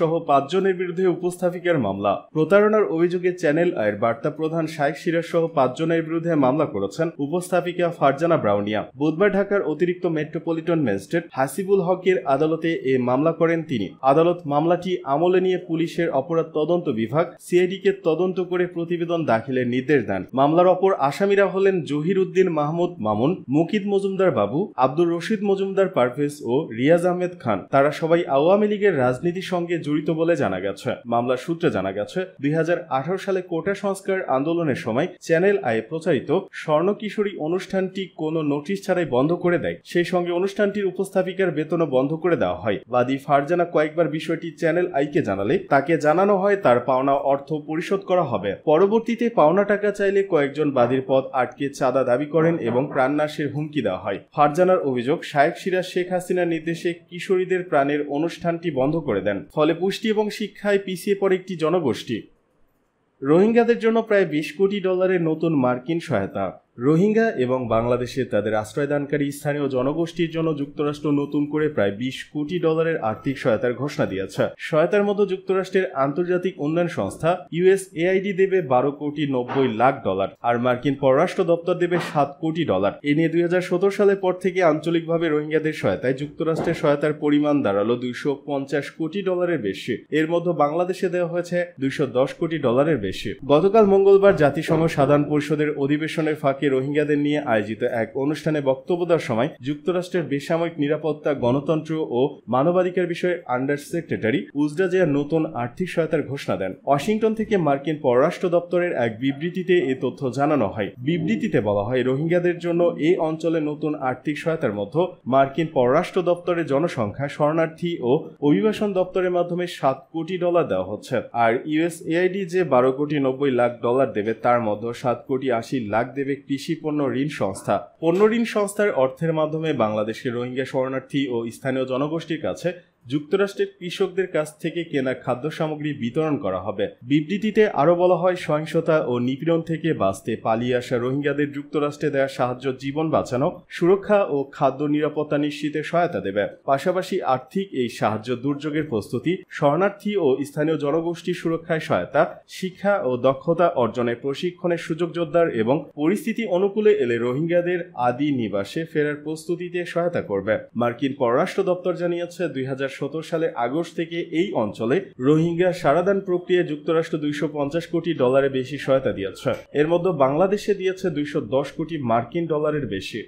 সহ পাঁচজনের বিরুদ্ধে উপস্থাপিকার মামলা প্রতারণার অভিযোগে চ্যানেল আয়ের বার্তা প্রধান শাইক সিরাজ সহ পাঁচজনের বিরুদ্ধে মামলা করেছেন উপস্থাপিকা ফারজানা ব্রাউনিয়া বুধবার ঢাকার অতিরিক্ত মেট্রোপলিটন ম্যাজিস্ট্রেট হাসিবুল হকের আদালতে এ মামলা করেন তিনি আদালত মামলাটি আমলে নিয়ে পুলিশের অপরাধ তদন্ত বিভাগ সিআইডিকে তদন্ত করে প্রতিবেদন দাখিলের নির্দেশ দেন মামলার অপর আসামিরা হলেন জহির উদ্দিন মাহমুদ মামুন মুকিদ মজুমদার বাবু আব্দুর রশিদ মজুমদার পারভেজ ও রিয়াজ আহমেদ খান তারা সবাই আওয়ামী লীগের রাজনীতি সঙ্গে সঙ্গে জড়িত বলে জানা গেছে মামলার সূত্রে জানা গেছে দুই সালে কোটা সংস্কার আন্দোলনের সময় চ্যানেল আয়ে প্রচারিত স্বর্ণ কিশোরী অনুষ্ঠানটি কোনো নোটিশ ছাড়াই বন্ধ করে দেয় সেই সঙ্গে অনুষ্ঠানটির উপস্থাপিকার বেতনও বন্ধ করে দেওয়া হয় বাদী ফারজানা কয়েকবার বিষয়টি চ্যানেল আইকে জানালে তাকে জানানো হয় তার পাওনা অর্থ পরিশোধ করা হবে পরবর্তীতে পাওনা টাকা চাইলে কয়েকজন বাদীর পদ আটকে চাঁদা দাবি করেন এবং প্রাণনাশের হুমকি দেওয়া হয় ফারজানার অভিযোগ শায়েক সিরাজ শেখ হাসিনার নির্দেশে কিশোরীদের প্রাণের অনুষ্ঠানটি বন্ধ করে দেন ফলে পুষ্টি এবং শিক্ষায় পিছিয়ে পড়ে একটি জনগোষ্ঠী রোহিঙ্গাদের জন্য প্রায় বিশ কোটি ডলারের নতুন মার্কিন সহায়তা রোহিঙ্গা এবং বাংলাদেশে তাদের আশ্রয়দানকারী স্থানীয় জনগোষ্ঠীর জন্য যুক্তরাষ্ট্র নতুন করে প্রায় বিশ কোটি ডলারের আর্থিক সহায়তার ঘোষণা দিয়েছে সহায়তার মতো যুক্তরাষ্ট্রের আন্তর্জাতিক উন্নয়ন সংস্থা ইউএস এআইডি দেবে বারো কোটি নব্বই লাখ ডলার আর মার্কিন পররাষ্ট্র দপ্তর দেবে সাত কোটি ডলার এ নিয়ে দুই হাজার সালের পর থেকে আঞ্চলিকভাবে রোহিঙ্গাদের সহায়তায় যুক্তরাষ্ট্রের সহায়তার পরিমাণ দাঁড়ালো দুইশো পঞ্চাশ কোটি ডলারের বেশি এর মধ্যে বাংলাদেশে দেওয়া হয়েছে দুইশো দশ কোটি ডলারের বেশি গতকাল মঙ্গলবার জাতিসংঘ সাধারণ পরিষদের অধিবেশনের ফাঁকে রোহিঙ্গাদের নিয়ে আয়োজিত এক অনুষ্ঠানে বক্তব্য দেওয়ার সময় যুক্তরাষ্ট্রের বেসামরিক নিরাপত্তা গণতন্ত্র ও মানবাধিকার বিষয়ে আন্ডার সেক্রেটারি উজরা নতুন আর্থিক সহায়তার ঘোষণা দেন ওয়াশিংটন থেকে মার্কিন পররাষ্ট্র দপ্তরের এক বিবৃতিতে এ তথ্য জানানো হয় বিবৃতিতে বলা হয় রোহিঙ্গাদের জন্য এই অঞ্চলে নতুন আর্থিক সহায়তার মধ্যে মার্কিন পররাষ্ট্র দপ্তরের জনসংখ্যা শরণার্থী ও অভিবাসন দপ্তরের মাধ্যমে সাত কোটি ডলার দেওয়া হচ্ছে আর ইউএসএআইডি যে বারো কোটি নব্বই লাখ ডলার দেবে তার মধ্যে সাত কোটি আশি লাখ দেবে কৃষি কৃষি পণ্য ঋণ সংস্থা পণ্য ঋণ সংস্থার অর্থের মাধ্যমে বাংলাদেশের রোহিঙ্গা শরণার্থী ও স্থানীয় জনগোষ্ঠীর কাছে যুক্তরাষ্ট্রে কৃষকদের কাছ থেকে কেনা খাদ্য সামগ্রী বিতরণ করা হবে বিবৃতিতে আরও বলা হয় সহিংসতা ও নিপীড়ন থেকে বাঁচতে পালিয়ে আসা রোহিঙ্গাদের যুক্তরাষ্ট্রে দেয়া সাহায্য জীবন বাঁচানো সুরক্ষা ও খাদ্য নিরাপত্তা নিশ্চিতে সহায়তা দেবে পাশাপাশি আর্থিক এই সাহায্য দুর্যোগের প্রস্তুতি শরণার্থী ও স্থানীয় জনগোষ্ঠী সুরক্ষায় সহায়তা শিক্ষা ও দক্ষতা অর্জনে প্রশিক্ষণের সুযোগ জোরদার এবং পরিস্থিতি অনুকূলে এলে রোহিঙ্গাদের আদি নিবাসে ফেরার প্রস্তুতিতে সহায়তা করবে মার্কিন পররাষ্ট্র দপ্তর জানিয়েছে দুই সালের আগস্ট থেকে এই অঞ্চলে রোহিঙ্গা সারাদান প্রক্রিয়ায় যুক্তরাষ্ট্র দুইশো কোটি ডলারের বেশি সহায়তা দিয়েছে এর মধ্যে বাংলাদেশে দিয়েছে দুইশো কোটি মার্কিন ডলারের বেশি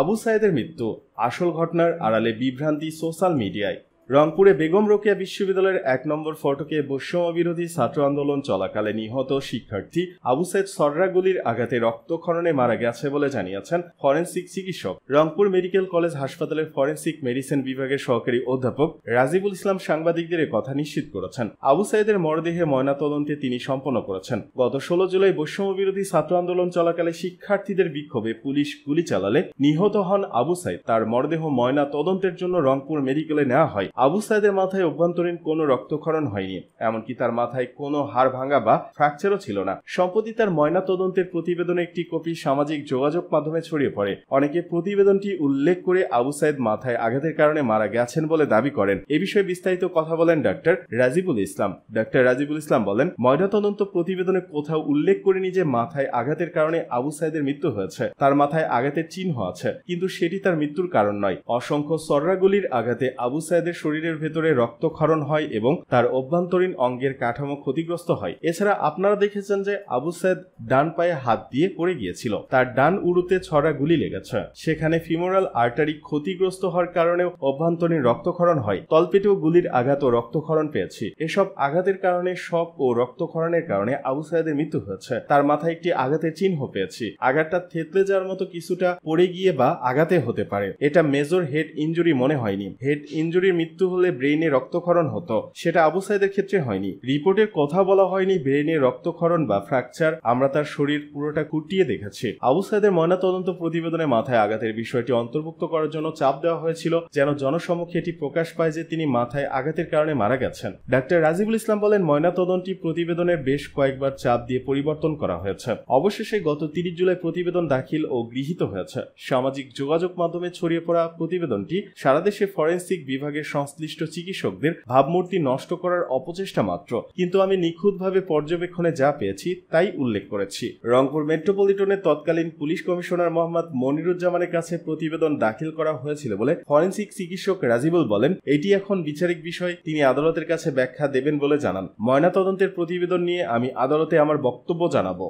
আবু সাইদের মৃত্যু আসল ঘটনার আড়ালে বিভ্রান্তি সোশ্যাল মিডিয়ায় রংপুরে বেগম রোকেয়া বিশ্ববিদ্যালয়ের এক নম্বর ফটকে বৈষম্য বিরোধী ছাত্র আন্দোলন চলাকালে নিহত শিক্ষার্থী আবু সৈয়দ সর্রাগুলির আঘাতে রক্তক্ষরণে মারা গেছে বলে জানিয়েছেন ফরেন্সিক চিকিৎসক রংপুর মেডিকেল কলেজ হাসপাতালের ফরেন্সিক মেডিসিন বিভাগের সহকারী অধ্যাপক রাজিবুল ইসলাম সাংবাদিকদের কথা নিশ্চিত করেছেন আবু সাইদের মরদেহে ময়নাতদন্তে তিনি সম্পন্ন করেছেন গত ষোলো জুলাই বৈষম্য বিরোধী ছাত্র আন্দোলন চলাকালে শিক্ষার্থীদের বিক্ষোভে পুলিশ গুলি চালালে নিহত হন আবু সাইদ তার মরদেহ ময়না তদন্তের জন্য রংপুর মেডিকেলে নেওয়া হয় আবু সাইদের মাথায় অভ্যন্তরীণ কোনো রক্তক্ষরণ হয়নি এমনকি তার মাথায় কোনো হাড় ভাঙা বা ফ্র্যাকচারও ছিল না সম্প্রতি তার ময়না তদন্তের প্রতিবেদনে একটি কপি সামাজিক যোগাযোগ মাধ্যমে ছড়িয়ে পড়ে অনেকে প্রতিবেদনটি উল্লেখ করে আবু সাইদ মাথায় আঘাতের কারণে মারা গেছেন বলে দাবি করেন এ বিষয়ে বিস্তারিত কথা বলেন ডাক্তার রাজিবুল ইসলাম ডাক্তার রাজিবুল ইসলাম বলেন ময়না তদন্ত প্রতিবেদনে কোথাও উল্লেখ করেনি যে মাথায় আঘাতের কারণে আবু সাইদের মৃত্যু হয়েছে তার মাথায় আঘাতের চিহ্ন আছে কিন্তু সেটি তার মৃত্যুর কারণ নয় অসংখ্য সররাগুলির আঘাতে আবু সাইদের শরীরের ভেতরে রক্তক্ষরণ হয় এবং তার অভ্যন্তরীণ অঙ্গের কাঠামো ক্ষতিগ্রস্ত হয় এছাড়া আপনারা দেখেছেন যে আবু সাইদ ডান পায়ে হাত দিয়ে পড়ে গিয়েছিল তার ডান উড়ুতে ছড়া গুলি লেগেছে সেখানে ফিমোরাল আর্টারি ক্ষতিগ্রস্ত হওয়ার কারণেও অভ্যন্তরীণ রক্তক্ষরণ হয় তলপেটেও গুলির আঘাত ও রক্তক্ষরণ পেয়েছি এসব আঘাতের কারণে শক ও রক্তক্ষরণের কারণে আবু সাইদের মৃত্যু হয়েছে তার মাথায় একটি আঘাতের চিহ্ন পেয়েছি আঘাতটা থেতলে যাওয়ার মতো কিছুটা পড়ে গিয়ে বা আঘাতে হতে পারে এটা মেজর হেড ইঞ্জুরি মনে হয়নি হেড ইঞ্জুরির মৃত্যু মৃত্যু হলে ব্রেইনে রক্তক্ষরণ হতো সেটা আবু সাইদের ক্ষেত্রে হয়নি রিপোর্টের কথা বলা হয়নি ব্রেইনে রক্তক্ষরণ বা ফ্র্যাকচার আমরা তার শরীর পুরোটা কুটিয়ে দেখেছি আবু সাইদের ময়নাতদন্ত প্রতিবেদনে মাথায় আঘাতের বিষয়টি অন্তর্ভুক্ত করার জন্য চাপ দেওয়া হয়েছিল যেন জনসমক্ষে এটি প্রকাশ পায় যে তিনি মাথায় আঘাতের কারণে মারা গেছেন ডাক্তার রাজিবুল ইসলাম বলেন ময়নাতদন্তটি প্রতিবেদনের বেশ কয়েকবার চাপ দিয়ে পরিবর্তন করা হয়েছে অবশেষে গত তিরিশ জুলাই প্রতিবেদন দাখিল ও গৃহীত হয়েছে সামাজিক যোগাযোগ মাধ্যমে ছড়িয়ে পড়া প্রতিবেদনটি সারা দেশে ফরেন্সিক বিভাগের সংশ্লিষ্ট চিকিৎসকদের ভাবমূর্তি নষ্ট করার অপচেষ্টা মাত্র কিন্তু আমি নিখুঁতভাবে পর্যবেক্ষণে যা পেয়েছি তাই উল্লেখ করেছি রংপুর মেট্রোপলিটনের তৎকালীন পুলিশ কমিশনার মোহাম্মদ মনিরুজ্জামানের কাছে প্রতিবেদন দাখিল করা হয়েছিল বলে ফরেন্সিক চিকিৎসক রাজিবুল বলেন এটি এখন বিচারিক বিষয় তিনি আদালতের কাছে ব্যাখ্যা দেবেন বলে জানান ময়নাতদন্তের প্রতিবেদন নিয়ে আমি আদালতে আমার বক্তব্য জানাবো